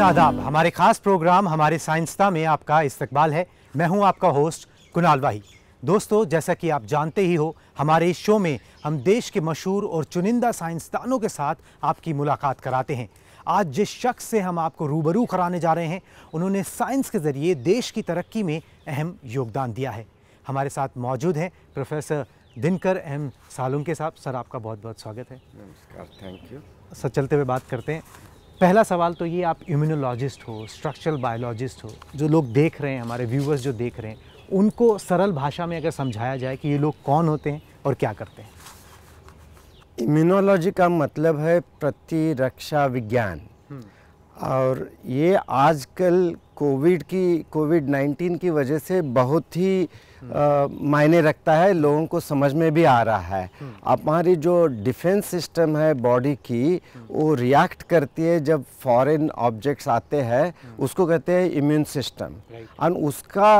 नाजरीन आदाब हमारे खास प्रोग्राम हमारे साइंसदा में आपका इस्तकबाल है मैं हूं आपका होस्ट कुनाल वाही दोस्तों जैसा कि आप जानते ही हो हमारे इस शो में हम देश के मशहूर और चुनिंदा साइंसदानों के साथ आपकी मुलाकात कराते हैं आज जिस शख्स से हम आपको रूबरू कराने जा रहे हैं उन्होंने साइंस के ज़रिए देश की तरक्की में अहम योगदान दिया है हमारे साथ मौजूद हैं प्रोफेसर दिनकर अहम सालुम के साहब सर आपका बहुत बहुत स्वागत है नमस्कार थैंक यू सर चलते हुए बात करते हैं पहला सवाल तो ये आप इम्यूनोलॉजिस्ट हो स्ट्रक्चरल बायोलॉजिस्ट हो जो लोग देख रहे हैं हमारे व्यूवर्स जो देख रहे हैं उनको सरल भाषा में अगर समझाया जाए कि ये लोग कौन होते हैं और क्या करते हैं इम्यूनोलॉजी का मतलब है प्रतिरक्षा विज्ञान हम्म। और ये आजकल कोविड की कोविड 19 की वजह से बहुत ही मायने रखता है लोगों को समझ में भी आ रहा है हम्म। अब हमारी जो डिफेंस सिस्टम है बॉडी की हम्म। वो रिएक्ट करती है जब फॉरेन ऑब्जेक्ट्स आते हैं हम्म। उसको कहते हैं इम्यून सिस्टम और उसका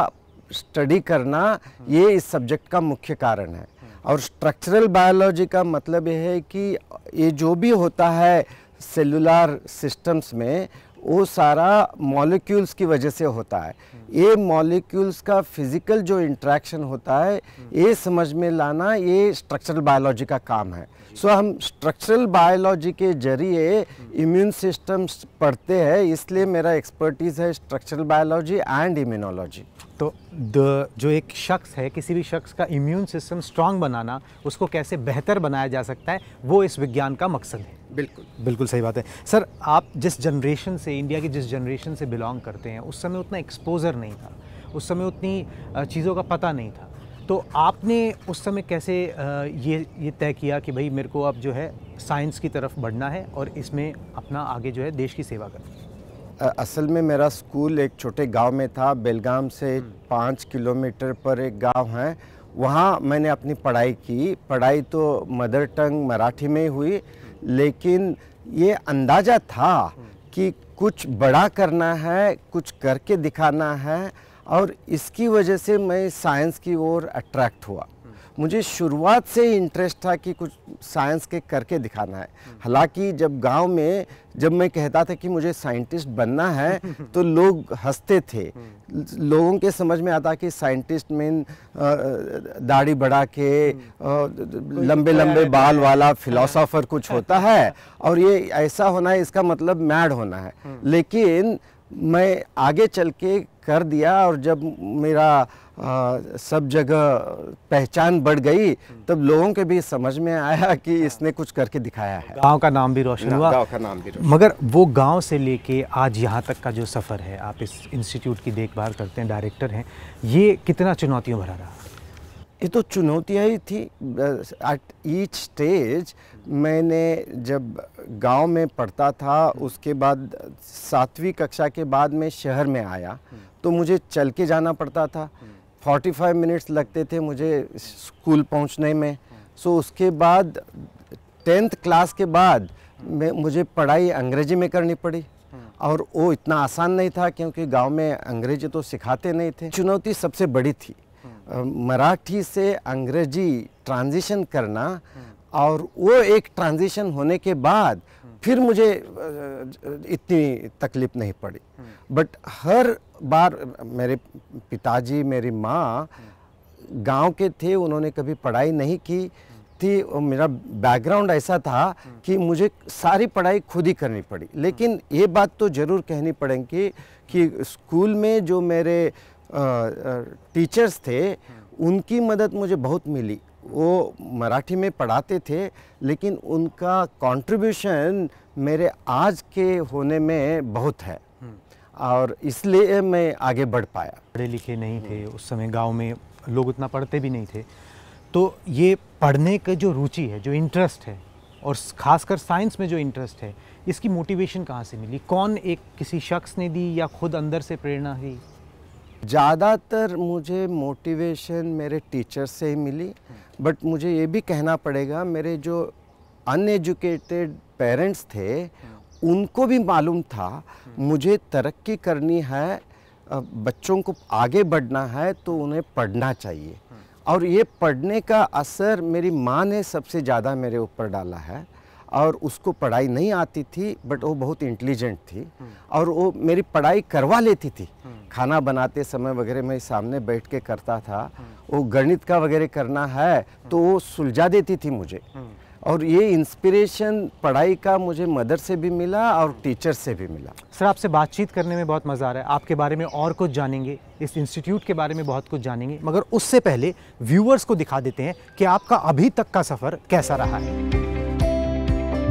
स्टडी करना ये इस सब्जेक्ट का मुख्य कारण है और स्ट्रक्चरल बायोलॉजी का मतलब ये है कि ये जो भी होता है सेलुलर सिस्टम्स में वो सारा मॉलिक्यूल्स की वजह से होता है ये मॉलिक्यूल्स का फिजिकल जो इंट्रैक्शन होता है ये समझ में लाना ये स्ट्रक्चरल बायोलॉजी का काम है सो हम स्ट्रक्चरल बायोलॉजी के जरिए इम्यून सिस्टम्स पढ़ते हैं इसलिए मेरा एक्सपर्टीज़ है स्ट्रक्चरल बायोलॉजी एंड इम्यूनोलॉजी तो द जो एक शख्स है किसी भी शख्स का इम्यून सिस्टम स्ट्रांग बनाना उसको कैसे बेहतर बनाया जा सकता है वो इस विज्ञान का मकसद है बिल्कुल बिल्कुल सही बात है सर आप जिस जनरेशन से इंडिया की जिस जनरेशन से बिलोंग करते हैं उस समय उतना एक्सपोजर नहीं था उस समय उतनी चीज़ों का पता नहीं था तो आपने उस समय कैसे ये ये तय किया कि भाई मेरे को अब जो है साइंस की तरफ बढ़ना है और इसमें अपना आगे जो है देश की सेवा करना है असल में मेरा स्कूल एक छोटे गांव में था बेलगाम से हम्म। पाँच किलोमीटर पर एक गांव है वहाँ मैंने अपनी पढ़ाई की पढ़ाई तो मदर टंग मराठी में हुई लेकिन ये अंदाज़ा था कि कुछ बड़ा करना है कुछ करके दिखाना है और इसकी वजह से मैं साइंस की ओर अट्रैक्ट हुआ मुझे शुरुआत से ही इंटरेस्ट था कि कुछ साइंस के करके दिखाना है हालांकि जब गांव में जब मैं कहता था कि मुझे साइंटिस्ट बनना है तो लोग हंसते थे लोगों के समझ में आता कि साइंटिस्ट में दाढ़ी बढ़ा के हम्म। तो लंबे लंबे बाल वाला फिलोसोफर हाँ। कुछ होता है और ये ऐसा होना है इसका मतलब मैड होना है हम्म। लेकिन मैं आगे चल के कर दिया और जब मेरा आ, सब जगह पहचान बढ़ गई तब लोगों के भी समझ में आया कि इसने कुछ करके दिखाया है गांव का नाम भी रोशन हाँ, हुआ गांव का नाम भी रोशन मगर वो गांव से लेके आज यहाँ तक का जो सफ़र है आप इस इंस्टीट्यूट की देखभाल करते हैं डायरेक्टर हैं ये कितना चुनौतियों भरा रहा ये तो चुनौतियाँ ही थी एट ईच स्टेज मैंने जब गांव में पढ़ता था उसके बाद सातवीं कक्षा के बाद मैं शहर में आया तो मुझे चल के जाना पड़ता था फोर्टी फाइव मिनट्स लगते थे मुझे स्कूल पहुंचने में सो उसके बाद टेंथ क्लास के बाद मैं मुझे पढ़ाई अंग्रेजी में करनी पड़ी और वो इतना आसान नहीं था क्योंकि गांव में अंग्रेजी तो सिखाते नहीं थे चुनौती सबसे बड़ी थी मराठी से अंग्रेजी ट्रांजिशन करना और वो एक ट्रांजिशन होने के बाद फिर मुझे इतनी तकलीफ नहीं पड़ी बट हम्म। हर बार मेरे पिताजी मेरी माँ हम्म। गांव के थे उन्होंने कभी पढ़ाई नहीं की हम्म। थी और मेरा बैकग्राउंड ऐसा था कि मुझे सारी पढ़ाई खुद ही करनी पड़ी लेकिन ये बात तो ज़रूर कहनी पड़ेगी कि स्कूल में जो मेरे टीचर्स थे उनकी मदद मुझे बहुत मिली वो मराठी में पढ़ाते थे लेकिन उनका कंट्रीब्यूशन मेरे आज के होने में बहुत है हम्म। और इसलिए मैं आगे बढ़ पाया पढ़े लिखे नहीं थे हम्म। उस समय गांव में लोग उतना पढ़ते भी नहीं थे तो ये पढ़ने का जो रुचि है जो इंटरेस्ट है और खासकर साइंस में जो इंटरेस्ट है इसकी मोटिवेशन कहाँ से मिली कौन एक किसी शख्स ने दी या खुद अंदर से प्रेरणा दी ज़्यादातर मुझे मोटिवेशन मेरे टीचर से ही मिली बट मुझे ये भी कहना पड़ेगा मेरे जो अनएजुकेटेड पेरेंट्स थे उनको भी मालूम था मुझे तरक्की करनी है बच्चों को आगे बढ़ना है तो उन्हें पढ़ना चाहिए और ये पढ़ने का असर मेरी माँ ने सबसे ज़्यादा मेरे ऊपर डाला है और उसको पढ़ाई नहीं आती थी बट वो बहुत इंटेलिजेंट थी हम्म। और वो मेरी पढ़ाई करवा लेती थी हम्म। खाना बनाते समय वगैरह मैं सामने बैठ के करता था हम्म। वो गणित का वगैरह करना है तो वो सुलझा देती थी मुझे और ये इंस्पिरेशन पढ़ाई का मुझे मदर से भी मिला और टीचर से भी मिला सर आपसे बातचीत करने में बहुत मज़ा आ रहा है आपके बारे में और कुछ जानेंगे इस इंस्टीट्यूट के बारे में बहुत कुछ जानेंगे मगर उससे पहले व्यूअर्स को दिखा देते हैं कि आपका अभी तक का सफ़र कैसा रहा है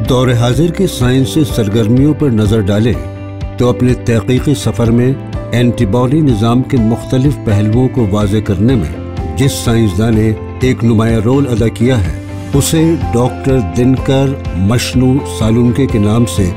दौरे हाजिर की साइंसी सरगर्मियों पर नज़र डालें तो अपने तहकीकी सफ़र में एंटीबॉडी निज़ाम के मुख्तलिफ पहलुओं को वाज करने में जिस साइंसदान ने एक नुमाया रोल अदा किया है उसे डॉक्टर दिनकर मशनू सालुनके के नाम से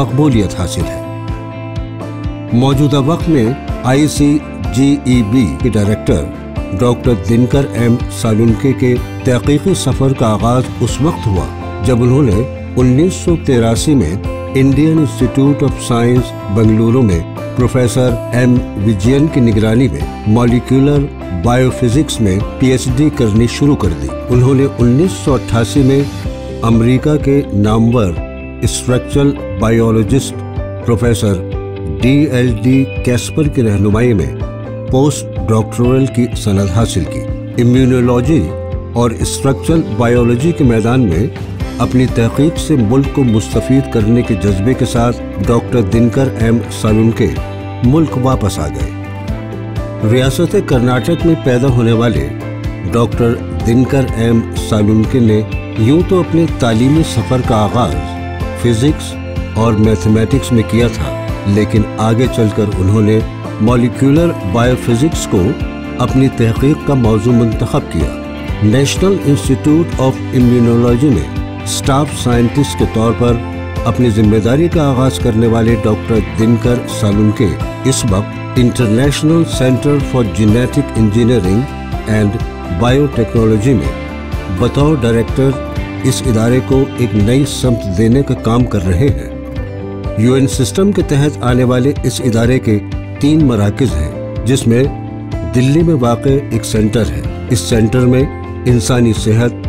मकबूलियत हासिल है मौजूदा वक्त में I C G E B के director doctor Dinkar M Salunke के तहकीकी सफ़र का आगाज़ उस वक्त हुआ जब उन्होंने उन्नीस में Indian Institute of Science Bengaluru में प्रोफेसर एम विजयन की निगरानी में मॉलिक्यूलर बायोफिजिक्स में पीएचडी करनी शुरू कर दी उन्होंने 1988 में अमेरिका के नामवर structural biologist professor D L D Caspar की रहनुमाई में पोस्ट डॉक्टोरल की सनद हासिल की इम्यूनोलॉजी और स्ट्रक्चरल बायोलॉजी के मैदान में अपनी तहकीक से मुल्क को मुस्तफ़ करने के जज्बे के साथ डॉक्टर दिनकर एम सालुनके मुल्क वापस आ गए रियासत कर्नाटक में पैदा होने वाले डॉक्टर दिनकर एम सालुनके ने यूं तो अपने तालीमी सफ़र का आगाज़ फिज़िक्स और मैथमेटिक्स में किया था लेकिन आगे चलकर उन्होंने मॉलिक्यूलर बायोफिज़िक्स को अपनी तहकीक का मौजू मंतखब किया नेशनल इंस्टीट्यूट ऑफ इम्यूनोलॉजी में स्टाफ साइंटिस्ट के तौर पर अपनी जिम्मेदारी का आगाज करने वाले डॉक्टर दिनकर सालुंके इस वक्त International Centre for Genetic Engineering and Biotechnology में बतौर डायरेक्टर इस इदारे को एक नई समत देने का काम कर रहे हैं यूएन सिस्टम के तहत आने वाले इस इदारे के तीन मराकज हैं जिसमें दिल्ली में वाक़ एक सेंटर है इस सेंटर में इंसानी सेहत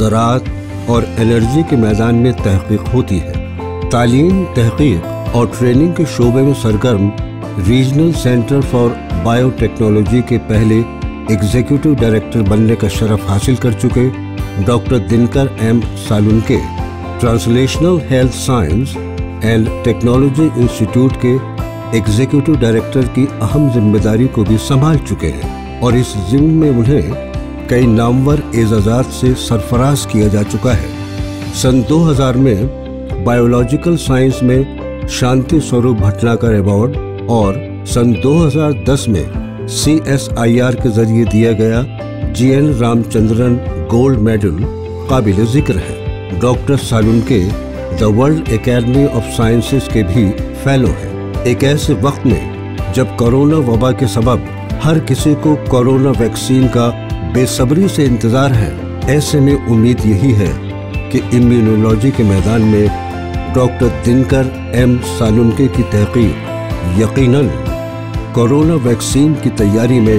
ज़रात और एनर्जी के मैदान में तहकीक होती है तालीम तहकीक और ट्रेनिंग के शोबे में सरगर्म रीजनल सेंटर फॉर बायोटेक्नोलॉजी के पहले एग्जीक्यूटिव डायरेक्टर बनने का शरफ हासिल कर चुके doctor Dinkar M Salunke translational health science and technology institute के एग्जीक्यूटिव डायरेक्टर की अहम जिम्मेदारी को भी संभाल चुके हैं और इस जिम में उन्हें कई नामवर एजाजात से सरफराज किया जा चुका है सन 2000 में बायोलॉजिकल साइंस में शांति स्वरूप भटनाकर अवार्ड और सन 2010 में सी एस आई आर के जरिए दिया गया G N Ramachandran gold medal काबिल जिक्र है doctor Salunke the World Academy of Sciences के भी फेलो हैं एक ऐसे वक्त में जब कोरोना वबा के सबब हर किसी को कोरोना वैक्सीन का बेसब्री से इंतज़ार है ऐसे में उम्मीद यही है कि इम्यूनोलॉजी के मैदान में डॉक्टर दिनकर एम सालुनके की तहकीक यकीनन कोरोना वैक्सीन की तैयारी में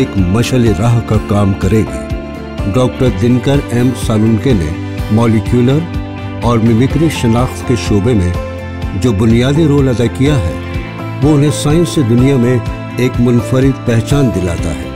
एक मशल राह का काम करेगी डॉक्टर दिनकर एम सालुनके ने मॉलिक्यूलर और मिमिक्री शनाख्त के शोबे में जो बुनियादी रोल अदा किया है वो उन्हें साइंस से दुनिया में एक मुनफरद पहचान दिलाता है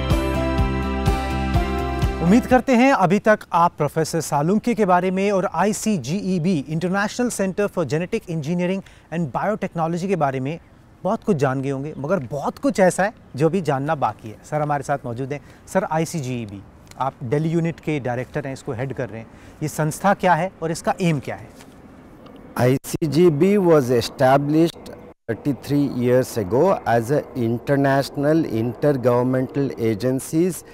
उम्मीद करते हैं अभी तक आप प्रोफेसर सालुंकी के बारे में और I International Centre for Genetic Engineering and Biotechnology के बारे में बहुत कुछ जान गए होंगे मगर बहुत कुछ ऐसा है जो भी जानना बाकी है सर हमारे साथ मौजूद हैं सर आई e आप दिल्ली यूनिट के डायरेक्टर हैं इसको हेड कर रहे हैं ये संस्था क्या है और इसका एम क्या है I C G B was establish thirty three years ago as a international intergovernmental agencies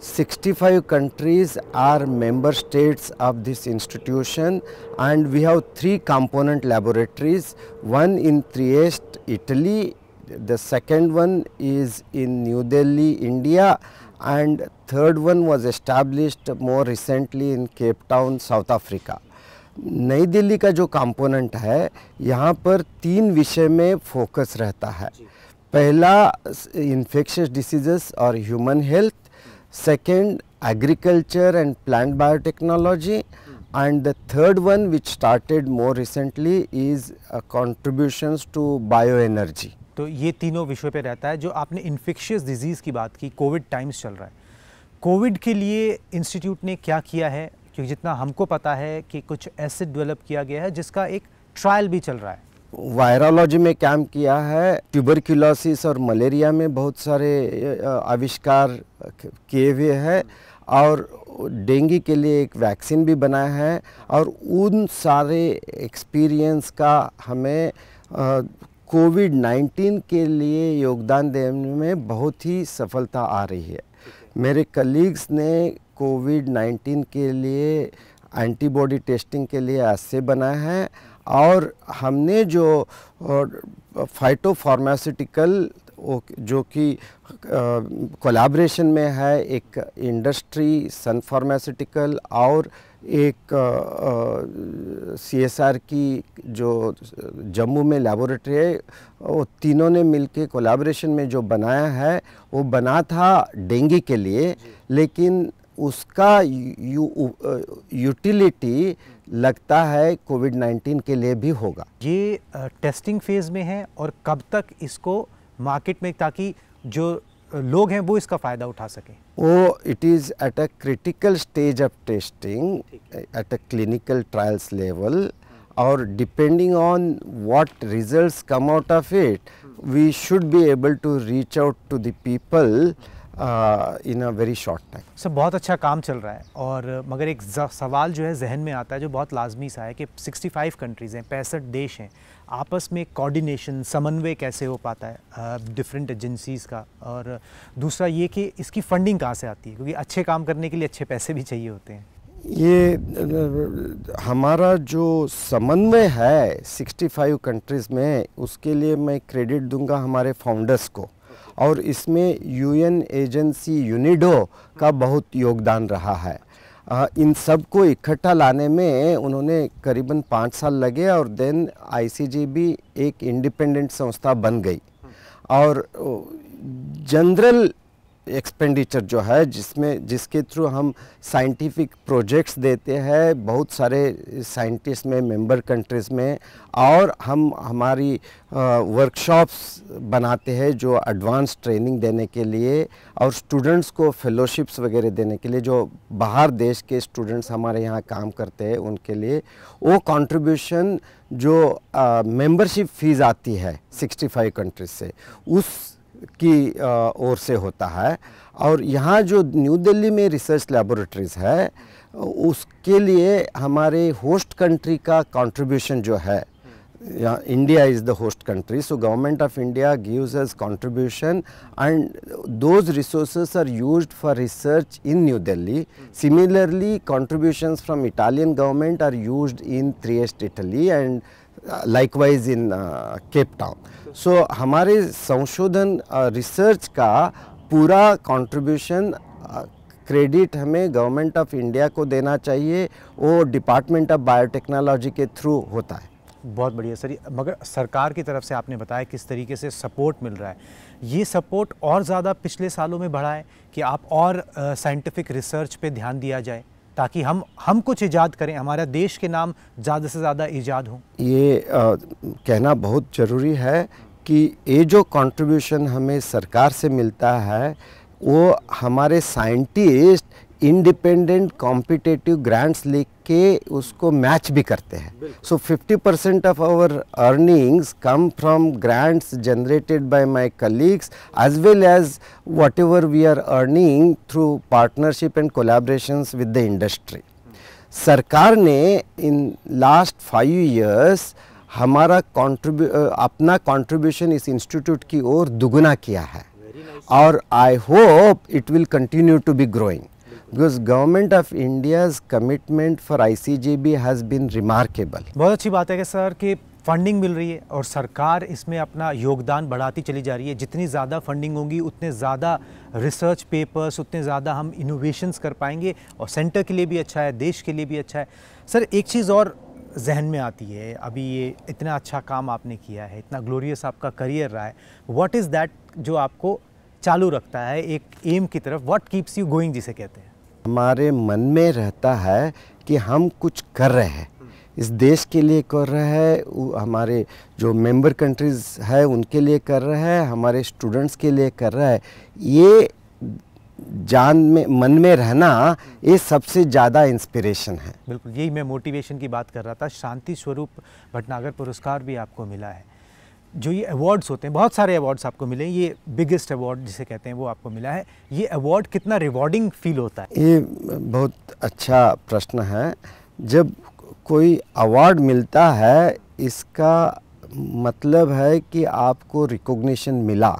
65 countries are member states of this institution and we have three component laboratories, one in Trieste, Italy, the second one is in New Delhi, India and third one was established more recently in Cape Town, South Africa. नई दिल्ली का जो component है यहाँ पर तीन विषय में focus रहता है पहला इन्फेक्शियस डिसीजेस और human health second agriculture and plant biotechnology mm. and the third one which started more recently is uh, contributions to bioenergy. तो ये तीनों विषयों पे रहता है जो आपने इन्फेक्शियस डिजीज़ की बात की कोविड टाइम्स चल रहा है कोविड के लिए इंस्टीट्यूट ने क्या किया है क्योंकि जितना हमको पता है कि कुछ एसिड डेवलप किया गया है जिसका एक ट्रायल भी चल रहा है वायरोलॉजी में काम किया है ट्यूबरक्यूलोसिस और मलेरिया में बहुत सारे आविष्कार किए हुए हैं और डेंगू के लिए एक वैक्सीन भी बनाया है और उन सारे एक्सपीरियंस का हमें कोविड नाइन्टीन के लिए योगदान देने में बहुत ही सफलता आ रही है मेरे कलीग्स ने कोविड नाइन्टीन के लिए एंटीबॉडी टेस्टिंग के लिए ऐसे बनाया है और हमने जो फाइटोफार्मास्यूटिकल जो कि कोलाब्रेशन में है एक इंडस्ट्री सन फार्मास्यूटिकल और एक सी एस आर की जो जम्मू में लेबोरेटरी है वो तीनों ने मिलके कोलाब्रेशन में जो बनाया है वो बना था डेंगू के लिए लेकिन उसका यूटिलिटी लगता है कोविड 19 के लिए भी होगा ये टेस्टिंग फेज़ में है और कब तक इसको मार्केट में ताकि जो लोग हैं वो इसका फ़ायदा उठा सकें वो it is at a critical stage of testing at a clinical trials level और depending on what results come out of it hmm. We should be able to reach out to the people in a very short time sir बहुत अच्छा काम चल रहा है और मगर एक सवाल जो है जहन में आता है जो बहुत लाजमी सा है कि 65 कंट्रीज़ हैं पैंसठ देश हैं आपस में कोऑर्डिनेशन समन्वय कैसे हो पाता है डिफरेंट uh, एजेंसीज़ का और दूसरा ये कि इसकी फंडिंग कहाँ से आती है क्योंकि अच्छे काम करने के लिए अच्छे पैसे भी चाहिए होते हैं ये हमारा जो समन्वय है 65 कंट्रीज़ में उसके लिए मैं क्रेडिट दूंगा हमारे फाउंडर्स को और इसमें यूएन एजेंसी यूनिडो का बहुत योगदान रहा है इन सब को इकट्ठा लाने में उन्होंने करीबन पाँच साल लगे और देन आईसीजी भी एक इंडिपेंडेंट संस्था बन गई और जनरल एक्सपेंडिचर जो है जिसमें जिसके थ्रू हम साइंटिफिक प्रोजेक्ट्स देते हैं बहुत सारे साइंटिस्ट में मेंबर कंट्रीज़ में और हम हमारी वर्कशॉप्स बनाते हैं जो एडवांस ट्रेनिंग देने के लिए और स्टूडेंट्स को फेलोशिप्स वगैरह देने के लिए जो बाहर देश के स्टूडेंट्स हमारे यहाँ काम करते हैं उनके लिए वो कंट्रीब्यूशन जो मेंबरशिप फीस आती है 65 कंट्रीज से उस की ओर से होता है और यहाँ जो न्यू दिल्ली में रिसर्च लेबोरेटरीज़ है उसके लिए हमारे होस्ट कंट्री का कंट्रीब्यूशन जो है India is the host country so government of India gives as contribution and those resource are used for research in New Delhi similarly contributions from Italian government are use in Trieste Italy and likewise in Cape Town so हमारे संशोधन research uh, का पूरा contribution credit uh, हमें government of India को देना चाहिए वो department of biotechnology के थ्रू होता है बहुत बढ़िया सर मगर सरकार की तरफ से आपने बताया किस तरीके से सपोर्ट मिल रहा है ये सपोर्ट और ज़्यादा पिछले सालों में बढ़ा है कि आप और साइंटिफिक uh, रिसर्च पे ध्यान दिया जाए ताकि हम हम कुछ ईजाद करें हमारा देश के नाम ज़्यादा से ज़्यादा ईजाद हो ये आ, कहना बहुत ज़रूरी है कि ये जो कंट्रीब्यूशन हमें सरकार से मिलता है वो हमारे साइंटिस्ट इंडिपेंडेंट कॉम्पिटेटिव ग्रांट्स लेके के उसको मैच भी करते हैं so fifty percent of our earnings come from grants generated by my colleagues as well as whatever we are earning through partnership and collaboration with the industry सरकार ने in last five years हमारा कॉन्ट्रीब्यू अपना contribution इस institute की ओर दुगुना किया है और I hope it will continue to be growing because government of India's commitment for ICGB has been remarkable. बहुत अच्छी बात है कि सर कि फंडिंग मिल रही है और सरकार इसमें अपना योगदान बढ़ाती चली जा रही है जितनी ज़्यादा फंडिंग होगी उतने ज़्यादा रिसर्च पेपर्स उतने ज़्यादा हम इनोवेशंस कर पाएंगे और सेंटर के लिए भी अच्छा है देश के लिए भी अच्छा है सर एक चीज़ और जहन में आती है अभी ये इतना अच्छा काम आपने किया है इतना ग्लोरियस आपका करियर रहा है वॉट इज़ दैट जो आपको चालू रखता है एक एम की तरफ वॉट कीप्स यू गोइंग जिसे कहते हैं हमारे मन में रहता है कि हम कुछ कर रहे हैं इस देश के लिए कर रहे हैं हमारे जो मेंबर कंट्रीज़ है उनके लिए कर रहे हैं हमारे स्टूडेंट्स के लिए कर रहा है ये जान में मन में रहना ये सबसे ज़्यादा इंस्पिरेशन है बिल्कुल यही मैं मोटिवेशन की बात कर रहा था शांति स्वरूप भटनागर पुरस्कार भी आपको मिला है जो ये अवार्ड्स होते हैं बहुत सारे अवार्ड्स आपको मिले ये बिगेस्ट अवार्ड जिसे कहते हैं वो आपको मिला है ये अवार्ड कितना रिवॉर्डिंग फील होता है ये बहुत अच्छा प्रश्न है जब कोई अवार्ड मिलता है इसका मतलब है कि आपको रिकॉग्निशन मिला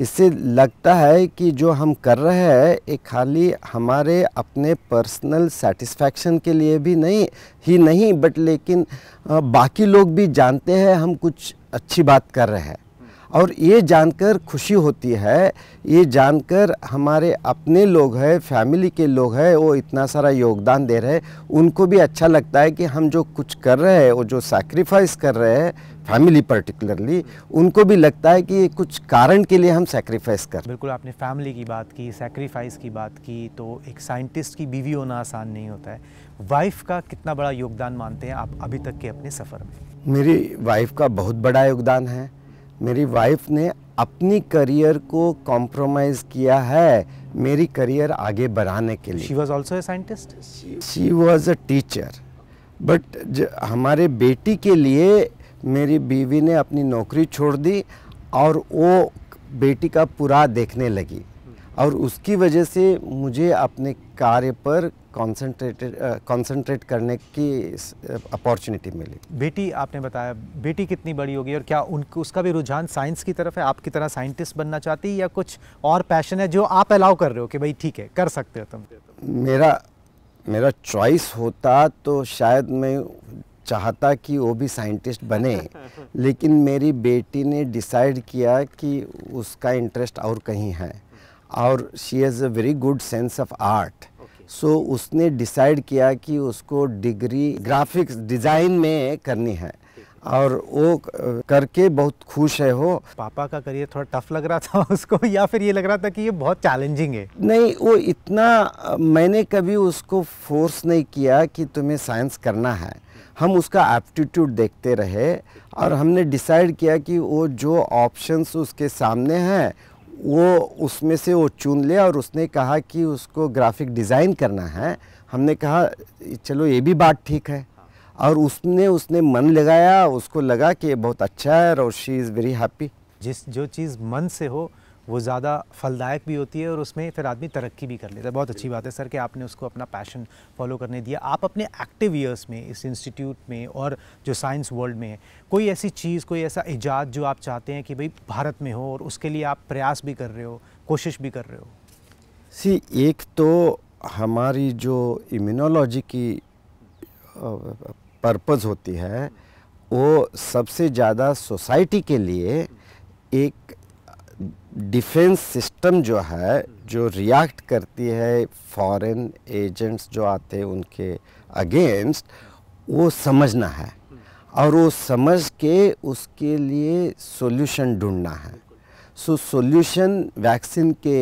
इससे लगता है कि जो हम कर रहे हैं ये खाली हमारे अपने पर्सनल सेटिस्फैक्शन के लिए भी नहीं ही नहीं बट लेकिन बाकी लोग भी जानते हैं हम कुछ अच्छी बात कर रहे हैं और ये जानकर खुशी होती है ये जानकर हमारे अपने लोग हैं फैमिली के लोग हैं वो इतना सारा योगदान दे रहे हैं उनको भी अच्छा लगता है कि हम जो कुछ कर रहे हैं वो जो सैक्रिफाइस कर रहे हैं फैमिली पर्टिकुलरली उनको भी लगता है कि ये कुछ कारण के लिए हम सैक्रिफाइस कर बिल्कुल आपने फैमिली की बात की सैक्रिफाइस की बात की तो एक साइंटिस्ट की बीवी होना आसान नहीं होता है वाइफ का कितना बड़ा योगदान मानते हैं आप अभी तक के अपने सफ़र में मेरी वाइफ का बहुत बड़ा योगदान है मेरी वाइफ ने अपनी करियर को कॉम्प्रोमाइज किया है मेरी करियर आगे बढ़ाने के लिए she was also scientist she was a teacher but हमारे बेटी के लिए मेरी बीवी ने अपनी नौकरी छोड़ दी और वो बेटी का पूरा देखने लगी और उसकी वजह से मुझे अपने कार्य पर कॉन्सेंट्रेटेड कॉन्सेंट्रेट uh, करने की अपॉर्चुनिटी uh, मिली बेटी आपने बताया बेटी कितनी बड़ी होगी और क्या उनको उसका भी रुझान साइंस की तरफ है आपकी तरह साइंटिस्ट बनना चाहती है या कुछ और पैशन है जो आप अलाउ कर रहे हो कि भाई ठीक है कर सकते हो तुम मेरा मेरा चॉइस होता तो शायद मैं चाहता कि वो भी साइंटिस्ट बने लेकिन मेरी बेटी ने डिसाइड किया कि उसका इंटरेस्ट और कहीं है और she has a very good sense of art so so, उसने डिसाइड किया कि उसको डिग्री ग्राफिक्स डिज़ाइन में करनी है और वो करके बहुत खुश है हो पापा का करियर थोड़ा टफ लग रहा था उसको या फिर ये लग रहा था कि ये बहुत चैलेंजिंग है नहीं वो इतना मैंने कभी उसको फोर्स नहीं किया कि तुम्हें साइंस करना है हम उसका एप्टीट्यूड देखते रहे और हमने डिसाइड किया कि वो जो ऑप्शंस उसके सामने हैं वो उसमें से वो चुन लिया और उसने कहा कि उसको ग्राफिक डिज़ाइन करना है हमने कहा चलो ये भी बात ठीक है और उसने उसने मन लगाया उसको लगा कि ये बहुत अच्छा है और शी इज़ वेरी हैप्पी जिस जो चीज़ मन से हो वो ज़्यादा फलदायक भी होती है और उसमें फिर आदमी तरक्की भी कर लेता है बहुत अच्छी बात है सर कि आपने उसको अपना पैशन फॉलो करने दिया आप अपने एक्टिव ईयर्स में इस इंस्टीट्यूट में और जो साइंस वर्ल्ड में है कोई ऐसी चीज़ कोई ऐसा ईजाद जो आप चाहते हैं कि भाई भारत में हो और उसके लिए आप प्रयास भी कर रहे हो कोशिश भी कर रहे हो सी एक तो हमारी जो इम्यूनोलॉजी की पर्पज़ होती है वो सबसे ज़्यादा सोसाइटी के लिए एक डिफेंस सिस्टम जो है जो रिएक्ट करती है फॉरेन एजेंट्स जो आते हैं उनके अगेंस्ट वो समझना है और वो समझ के उसके लिए सॉल्यूशन ढूंढना है सो सॉल्यूशन वैक्सीन के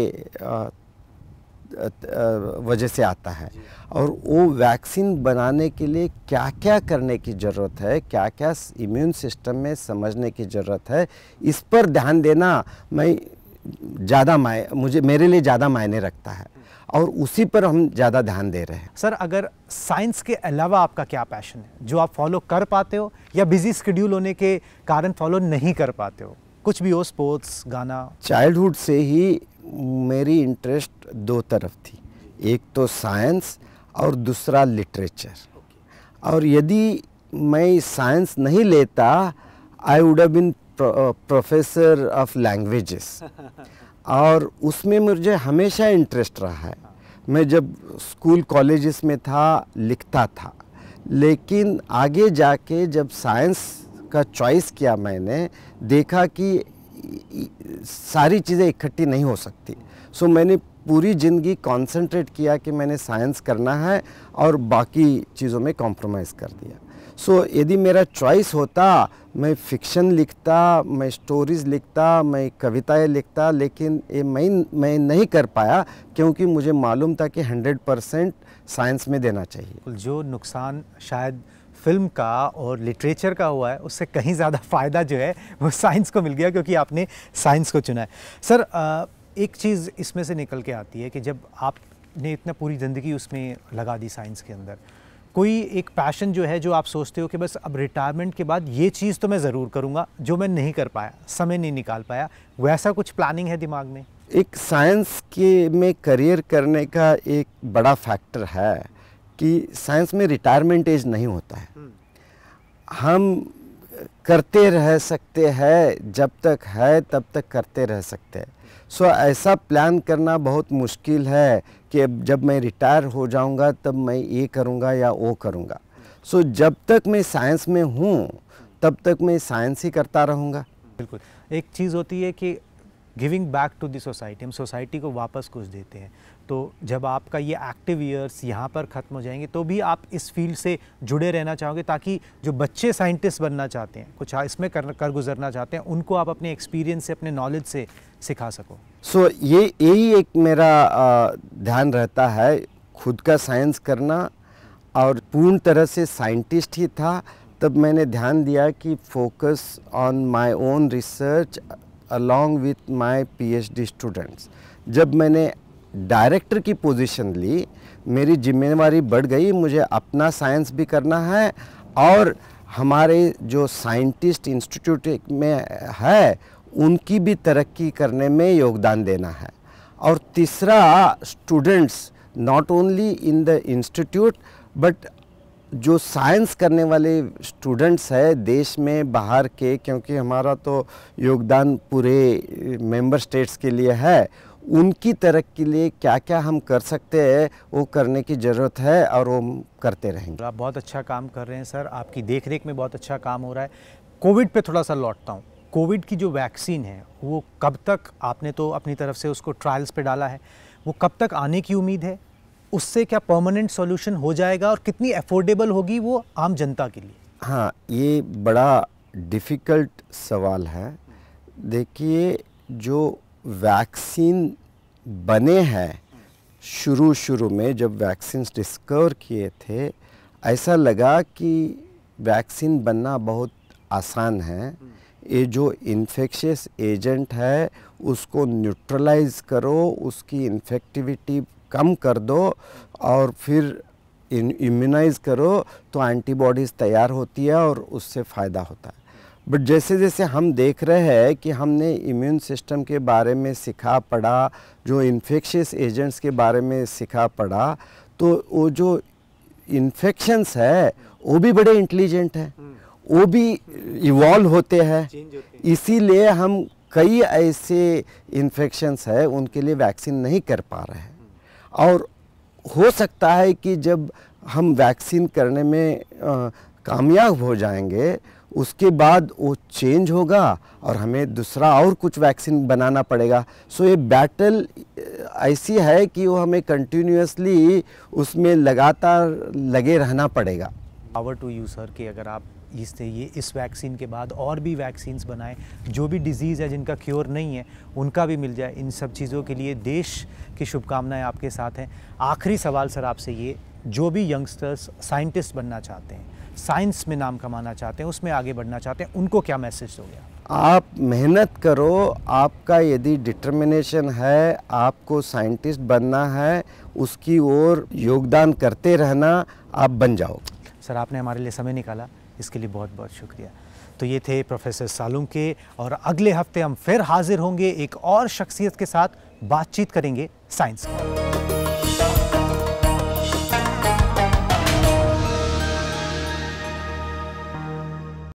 वजह से आता है और वो वैक्सीन बनाने के लिए क्या क्या करने की ज़रूरत है क्या क्या इम्यून सिस्टम में समझने की ज़रूरत है इस पर ध्यान देना मैं ज़्यादा माय मुझे मेरे लिए ज़्यादा मायने रखता है और उसी पर हम ज़्यादा ध्यान दे रहे हैं सर अगर साइंस के अलावा आपका क्या पैशन है जो आप फॉलो कर पाते हो या बिजी स्कड्यूल होने के कारण फॉलो नहीं कर पाते हो कुछ भी हो स्पोर्ट्स गाना चाइल्डहुड से ही मेरी इंटरेस्ट दो तरफ थी एक तो साइंस और दूसरा लिटरेचर और यदि मैं साइंस नहीं लेता I would been professor of languages और उसमें मुझे हमेशा इंटरेस्ट रहा है मैं जब स्कूल कॉलेजेस में था लिखता था लेकिन आगे जाके जब साइंस का चॉइस किया मैंने देखा कि सारी चीज़ें इकट्ठी नहीं हो सकती सो so, मैंने पूरी ज़िंदगी कंसंट्रेट किया कि मैंने साइंस करना है और बाकी चीज़ों में कॉम्प्रोमाइज़ कर दिया सो so, यदि मेरा चॉइस होता मैं फिक्शन लिखता मैं स्टोरीज़ लिखता मैं कविताएं लिखता लेकिन ये मैं मैं नहीं कर पाया क्योंकि मुझे मालूम था कि 100 परसेंट साइंस में देना चाहिए जो नुकसान शायद फिल्म का और लिटरेचर का हुआ है उससे कहीं ज़्यादा फ़ायदा जो है वो साइंस को मिल गया क्योंकि आपने साइंस को चुना है सर एक चीज़ इसमें से निकल के आती है कि जब आपने इतना पूरी ज़िंदगी उसमें लगा दी साइंस के अंदर कोई एक पैशन जो है जो आप सोचते हो कि बस अब रिटायरमेंट के बाद ये चीज़ तो मैं ज़रूर करूँगा जो मैं नहीं कर पाया समय नहीं निकाल पाया वैसा कुछ प्लानिंग है दिमाग में एक साइंस के में करियर करने का एक बड़ा फैक्टर है कि साइंस में रिटायरमेंट एज नहीं होता है हम्म। हम करते रह सकते हैं जब तक है तब तक करते रह सकते हैं सो so, ऐसा प्लान करना बहुत मुश्किल है कि जब मैं रिटायर हो जाऊंगा तब मैं ये करूंगा या वो करूंगा सो so, जब तक मैं साइंस में हूँ तब तक मैं साइंस ही करता रहूँगा बिल्कुल एक चीज़ होती है कि giving back to the society हम सोसाइटी को वापस कुछ देते हैं तो जब आपका ये एक्टिव ईयर्स यहाँ पर ख़त्म हो जाएंगे तो भी आप इस फील्ड से जुड़े रहना चाहोगे ताकि जो बच्चे साइंटिस्ट बनना चाहते हैं कुछ हाँ इसमें कर कर गुजरना चाहते हैं उनको आप अपने एक्सपीरियंस से अपने नॉलेज से सिखा सको सो so, ये यही एक मेरा ध्यान रहता है खुद का साइंस करना और पूर्ण तरह से साइंटिस्ट ही था तब मैंने ध्यान दिया कि focus on my own research along with my P students जब मैंने डायरेक्टर की पोजीशन ली मेरी जिम्मेवारी बढ़ गई मुझे अपना साइंस भी करना है और हमारे जो साइंटिस्ट इंस्टीट्यूट में है उनकी भी तरक्की करने में योगदान देना है और तीसरा students not only in the institute but जो साइंस करने वाले स्टूडेंट्स है देश में बाहर के क्योंकि हमारा तो योगदान पूरे मेंबर स्टेट्स के लिए है उनकी तरक्की के लिए क्या क्या हम कर सकते हैं वो करने की ज़रूरत है और वो करते रहेंगे आप बहुत अच्छा काम कर रहे हैं सर आपकी देख रेख में बहुत अच्छा काम हो रहा है कोविड पे थोड़ा सा लौटता हूँ कोविड की जो वैक्सीन है वो कब तक आपने तो अपनी तरफ से उसको ट्रायल्स पे डाला है वो कब तक आने की उम्मीद है उससे क्या परमानेंट सॉल्यूशन हो जाएगा और कितनी अफोर्डेबल होगी वो आम जनता के लिए हाँ ये बड़ा डिफ़िकल्ट सवाल है देखिए जो वैक्सीन बने हैं शुरू शुरू में जब वैक्सीन डिस्कवर किए थे ऐसा लगा कि वैक्सीन बनना बहुत आसान है ये जो इन्फेक्शियस एजेंट है उसको न्यूट्रलाइज करो उसकी इन्फेक्टिविटी कम कर दो और फिर इम्यूनाइज़ करो तो एंटीबॉडीज़ तैयार होती है और उससे फ़ायदा होता है बट जैसे जैसे हम देख रहे हैं कि हमने इम्यून सिस्टम के बारे में सीखा पढ़ा जो इन्फेक्शस एजेंट्स के बारे में सीखा पढ़ा तो वो जो इन्फेक्शंस है वो भी बड़े इंटेलिजेंट हैं हम्म। वो भी इवॉल्व होते हैं इसीलिए हम कई ऐसे इन्फेक्शंस है उनके लिए वैक्सीन नहीं कर पा रहे हैं हम्म। और हो सकता है कि जब हम वैक्सीन करने में कामयाब हो जाएंगे उसके बाद वो चेंज होगा और हमें दूसरा और कुछ वैक्सीन बनाना पड़ेगा सो ये बैटल ऐसी है कि वो हमें कंटिन्यूसली उसमें लगातार लगे रहना पड़ेगा पावर टू यू सर कि अगर आप इससे ये इस वैक्सीन के बाद और भी वैक्सीन बनाएं जो भी डिजीज़ है जिनका क्योर नहीं है उनका भी मिल जाए इन सब चीज़ों के लिए देश की शुभकामनाएं आपके साथ हैं आखिरी सवाल सर आपसे ये जो भी यंगस्टर्स साइंटिस्ट बनना चाहते हैं साइंस में नाम कमाना चाहते हैं उसमें आगे बढ़ना चाहते हैं उनको क्या मैसेज दोगे आप मेहनत करो आपका यदि डिटर्मिनेशन है आपको साइंटिस्ट बनना है उसकी ओर योगदान करते रहना आप बन जाओ सर आपने हमारे लिए समय निकाला इसके लिए बहुत बहुत शुक्रिया तो ये थे प्रोफेसर सालूम के और अगले हफ्ते हम फिर हाजिर होंगे एक और शख्सियत के साथ बातचीत करेंगे साइंस का